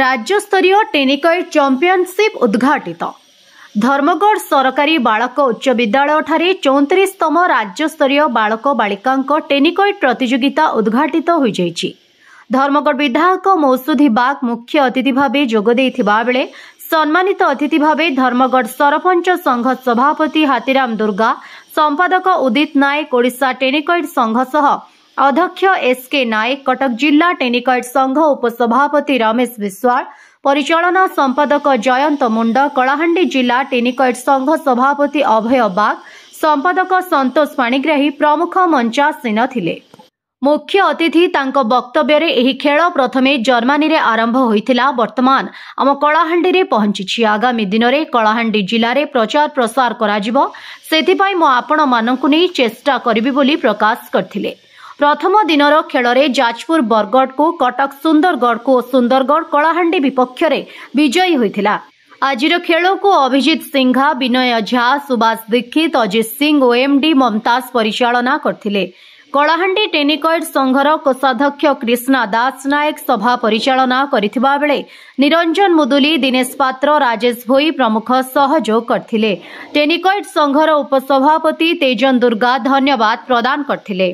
ରାଜ୍ୟସ୍ତରୀୟ ଟେନିକଏ ଚମ୍ପିଅନସିପ୍ ଉଦ୍ଘାଟିତ ଧର୍ମଗଡ଼ ସରକାରୀ ବାଳକ ଉଚ୍ଚ ବିଦ୍ୟାଳୟଠାରେ ଚଉତିରିଶତମ ରାଜ୍ୟସ୍ତରୀୟ ବାଳକ ବାଳିକାଙ୍କ ଟେନିକଏ ପ୍ରତିଯୋଗିତା ଉଦ୍ଘାଟିତ ହୋଇଯାଇଛି ଧର୍ମଗଡ଼ ବିଧାୟକ ମୌସୁଧୀ ବାଗ୍ ମୁଖ୍ୟ ଅତିଥି ଭାବେ ଯୋଗ ଦେଇଥିବାବେଳେ ସମ୍ମାନିତ ଅତିଥି ଭାବେ ଧର୍ମଗଡ଼ ସରପଞ୍ଚ ସଂଘ ସଭାପତି ହାତିରାମ ଦୁର୍ଗା ସମ୍ପାଦକ ଉଦିତ ନାୟକ ଓଡ଼ିଶା ଟେନିକଏଡ୍ ସଂଘ ସହ ଅଧ୍ୟକ୍ଷ ଏସ୍କେ ନାୟକ କଟକ ଜିଲ୍ଲା ଟେନିକଏଡ୍ ସଂଘ ଉପସଭାପତି ରମେଶ ବିଶ୍ୱାଳ ପରିଚାଳନା ସମ୍ପାଦକ ଜୟନ୍ତ ମୁଣ୍ଡ କଳାହାଣ୍ଡି ଜିଲ୍ଲା ଟେନିକଏଡ୍ ସଂଘ ସଭାପତି ଅଭୟ ବାଗ୍ ସମ୍ପାଦକ ସନ୍ତୋଷ ପାଣିଗ୍ରାହୀ ପ୍ରମୁଖ ମଞ୍ଚାସୀନ ଥିଲେ ମୁଖ୍ୟ ଅତିଥି ତାଙ୍କ ବକ୍ତବ୍ୟରେ ଏହି ଖେଳ ପ୍ରଥମେ ଜର୍ମାନୀରେ ଆରମ୍ଭ ହୋଇଥିଲା ବର୍ତ୍ତମାନ ଆମ କଳାହାଣ୍ଡିରେ ପହଞ୍ଚିଛି ଆଗାମୀ ଦିନରେ କଳାହାଣ୍ଡି ଜିଲ୍ଲାରେ ପ୍ରଚାର ପ୍ରସାର କରାଯିବ ସେଥିପାଇଁ ମୁଁ ଆପଣମାନଙ୍କୁ ନେଇ ଚେଷ୍ଟା କରିବି ବୋଲି ପ୍ରକାଶ କରିଥିଲେ ପ୍ରଥମ ଦିନର ଖେଳରେ ଯାଜପୁର ବରଗଡ଼କୁ କଟକ ସୁନ୍ଦରଗଡ଼କୁ ଓ ସୁନ୍ଦରଗଡ଼ କଳାହାଣ୍ଡି ବିପକ୍ଷରେ ବିଜୟୀ ହୋଇଥିଲା ଆଜିର ଖେଳକୁ ଅଭିଜିତ ସିଂହା ବିନୟ ଝା ସୁଭାଷ ଦୀକ୍ଷିତ ଅଜିତ ସିଂ ଓ ଏମ୍ଡି ମମତାଜ ପରିଚାଳନା କରିଥିଲେ କଳାହାଣ୍ଡି ଟେନିକଏଡ୍ ସଂଘର କୋଷାଧ୍ୟକ୍ଷ କ୍ରିଷ୍ଣା ଦାସ ନାୟକ ସଭା ପରିଚାଳନା କରିଥିବା ବେଳେ ନିରଞ୍ଜନ ମୁଦୁଲି ଦିନେଶ ପାତ୍ର ରାଜେଶ ଭୋଇ ପ୍ରମୁଖ ସହଯୋଗ କରିଥିଲେ ଟେନିକଏଡ୍ ସଂଘର ଉପସଭାପତି ତେଜନ ଦୁର୍ଗା ଧନ୍ୟବାଦ ପ୍ରଦାନ କରିଥିଲେ